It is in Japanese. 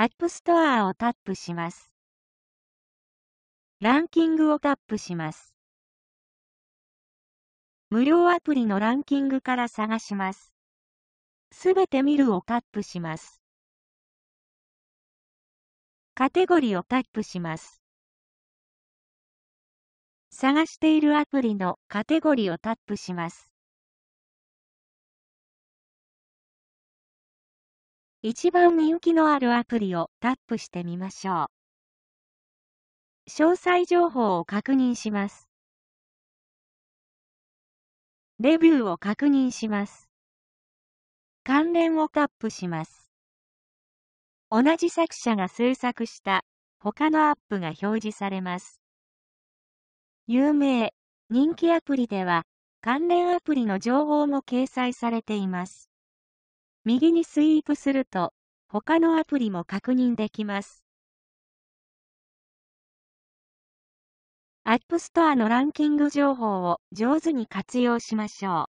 アップストアをタップします。ランキングをタップします。無料アプリのランキングから探します。すべて見るをタップします。カテゴリをタップします。探しているアプリのカテゴリをタップします。一番人気のあるアプリをタップしてみましょう。詳細情報を確認します。レビューを確認します。関連をタップします。同じ作者が制作した他のアップが表示されます。有名、人気アプリでは関連アプリの情報も掲載されています。右にスイープすると、他のアプリも確認できます。App Store のランキング情報を上手に活用しましょう。